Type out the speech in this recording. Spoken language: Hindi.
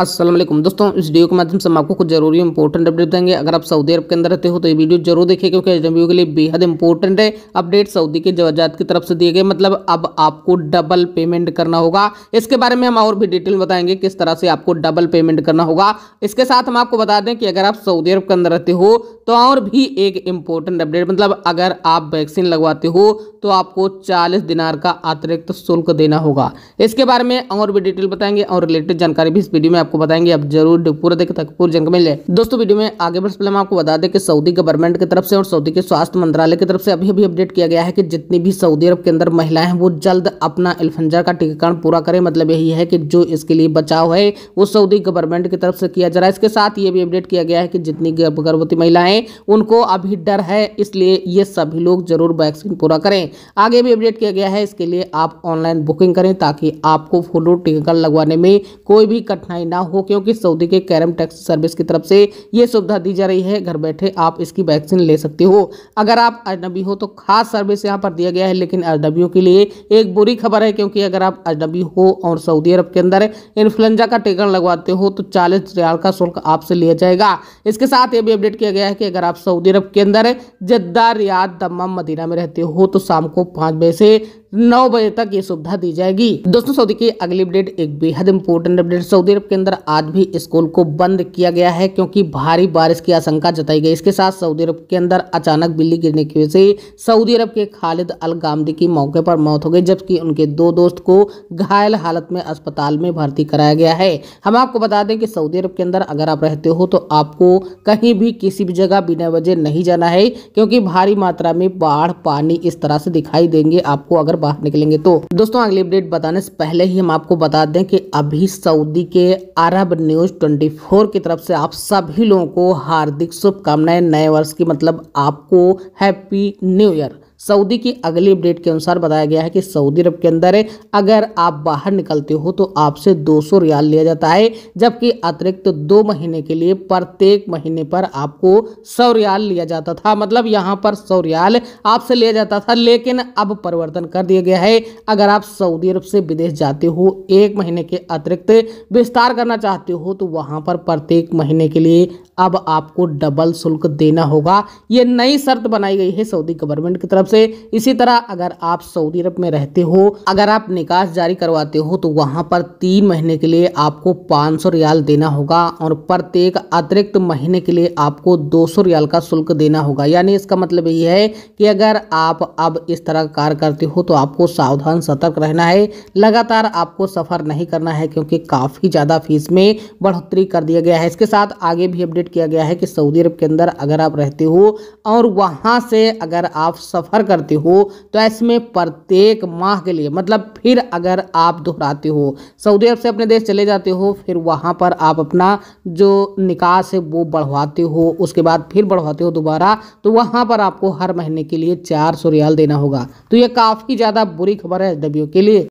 असलम दोस्तों इस वीडियो के माध्यम से हम आपको कुछ जरूरी इंपॉर्टेंट अपडेट देंगे अगर आप सऊदी अरब के अंदर रहते हो तो ये वीडियो जरूर देखिए क्योंकि एजनबियों के लिए बेहद इंपॉर्टेंट है अपडेट सऊदी के जवाजात की तरफ से दिए गए मतलब अब आपको डबल पेमेंट करना होगा इसके बारे में हम और भी डिटेल बताएंगे किस तरह से आपको डबल पेमेंट करना होगा इसके साथ हम आपको बता दें कि अगर आप सऊदी अरब के अंदर रहते हो तो और भी एक इम्पोर्टेंट अपडेट मतलब अगर आप वैक्सीन लगवाते हो तो आपको चालीस दिनार का अतिरिक्त शुल्क देना होगा इसके बारे में और भी डिटेल बताएंगे और रिलेटेड जानकारी भी इस वीडियो में आपको बताएंगे आप जरूर पूरा देखें तक पूरी जानकारी मिले दोस्तों वीडियो में आगे बढ़ पहले हम आपको बता दें कि सऊदी गवर्नमेंट की तरफ से और सऊदी के स्वास्थ्य मंत्रालय की तरफ से अभी अभी अपडेट किया गया है कि जितनी भी सऊदी अरब के अंदर महिलाएं हैं वो जल्द अपना इल्फंजा का टीकाकरण पूरा करें मतलब यही है कि जो इसके लिए बचाव है वो सऊदी गवर्नमेंट की तरफ से किया जा रहा है इसके साथ ये भी अपडेट किया गया है कि जितनी गर्भवती महिलाएं हैं उनको अभी डर है इसलिए ये सभी लोग जरूर वैक्सीन पूरा करें आगे भी अपडेट किया गया है इसके लिए आप ऑनलाइन बुकिंग करें ताकि आपको फोटो टीकाकरण लगवाने में कोई भी कठिनाई ना हो क्योंकि सऊदी के कैरम टैक्स सर्विस की तरफ से ये सुविधा दी जा रही है घर बैठे आप इसकी वैक्सीन ले सकते हो अगर आप अजनबी हो तो खास सर्विस यहाँ पर दिया गया है लेकिन अजनबियों के लिए एक बुरी खबर है क्योंकि अगर आप अजनबी हो और सऊदी अरब के अंदर इन्फ्लुएंजा का टीका लगवाते हो तो चालीस रियाल का शुल्क आपसे लिया जाएगा इसके साथ ये भी अपडेट किया गया है कि कि अगर आप सऊदी अरब के अंदर जद्दा रियाद दम्मा मदीना में रहते हो तो शाम को पाँच बजे से नौ बजे तक ये सुविधा दी जाएगी दोस्तों सऊदी की अगली अपडेट एक बेहद इंपोर्टेंट अपडेट सऊदी अरब के अंदर आज भी स्कूल को बंद किया गया है क्योंकि भारी बारिश की आशंका जताई गई इसके साथ सऊदी अरब के अंदर अचानक बिल्ली गिरने की वजह से सऊदी अरब के खालिद अल गामदी की मौके पर मौत हो गई जबकि उनके दो दोस्त को घायल हालत में अस्पताल में भर्ती कराया गया है हम आपको बता दें कि सऊदी अरब के अंदर अगर आप रहते हो तो आपको कहीं भी किसी भी जगह बिना वजह नहीं जाना है क्योंकि भारी मात्रा में बाढ़ पानी इस तरह से दिखाई देंगे आपको अगर अगर बाहर निकलेंगे तो दोस्तों अगली अपडेट बताने से पहले ही हम आपको बता दें कि अभी सऊदी के अरब न्यूज 24 की तरफ से आप सभी लोगों को हार्दिक शुभकामनाएं नए वर्ष की मतलब आपको हैप्पी न्यू ईयर सऊदी की अगली अपडेट के अनुसार बताया गया है कि सऊदी अरब के अंदर अगर आप बाहर निकलते हो तो आपसे 200 रियाल लिया जाता है जबकि अतिरिक्त तो दो महीने के लिए प्रत्येक महीने पर आपको सौ रियाल लिया जाता था मतलब यहां पर सौ रियाल आपसे लिया जाता था लेकिन अब परिवर्तन कर दिया गया है अगर आप सऊदी अरब से विदेश जाते हो एक महीने के अतिरिक्त विस्तार करना चाहते हो तो वहाँ पर प्रत्येक महीने के लिए अब आपको डबल शुल्क देना होगा ये नई शर्त बनाई गई है सऊदी गवर्नमेंट की तरफ तरफ से इसी तरह अगर आप सऊदी अरब में रहते हो अगर आप निकास जारी करवाते हो तो वहां पर तीन महीने के लिए आपको पाँच रियाल देना होगा और प्रत्येक अतिरिक्त महीने के लिए आपको दो रियाल का शुल्क देना होगा यानी इसका मतलब ये है कि अगर आप अब इस तरह का कार्य करते हो तो आपको सावधान सतर्क रहना है लगातार आपको सफ़र नहीं करना है क्योंकि काफ़ी ज़्यादा फीस में बढ़ोतरी कर दिया गया है इसके साथ आगे भी अपडेट किया गया है कि सऊदी अरब के अंदर अगर आप रहते हो और वहां से अगर आप सफ़र रेफर करते हो तो इसमें प्रत्येक माह के लिए मतलब फिर अगर आप दोहराते हो सऊदी अरब से अपने देश चले जाते हो फिर वहाँ पर आप अपना जो निकास है वो बढ़वाते हो उसके बाद फिर बढ़वाते हो दोबारा तो वहाँ पर आपको हर महीने के लिए चार सौ रियाल देना होगा तो ये काफ़ी ज़्यादा बुरी खबर है एस के लिए